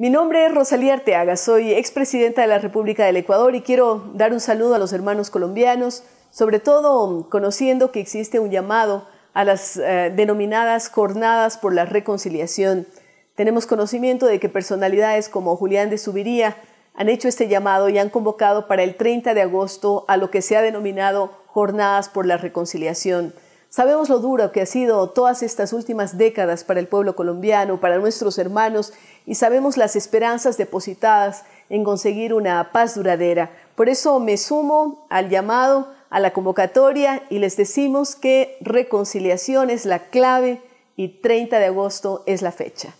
Mi nombre es Rosalía Arteaga, soy expresidenta de la República del Ecuador y quiero dar un saludo a los hermanos colombianos, sobre todo mm, conociendo que existe un llamado a las eh, denominadas jornadas por la reconciliación. Tenemos conocimiento de que personalidades como Julián de Subiría han hecho este llamado y han convocado para el 30 de agosto a lo que se ha denominado jornadas por la reconciliación. Sabemos lo duro que ha sido todas estas últimas décadas para el pueblo colombiano, para nuestros hermanos, y sabemos las esperanzas depositadas en conseguir una paz duradera. Por eso me sumo al llamado, a la convocatoria, y les decimos que reconciliación es la clave y 30 de agosto es la fecha.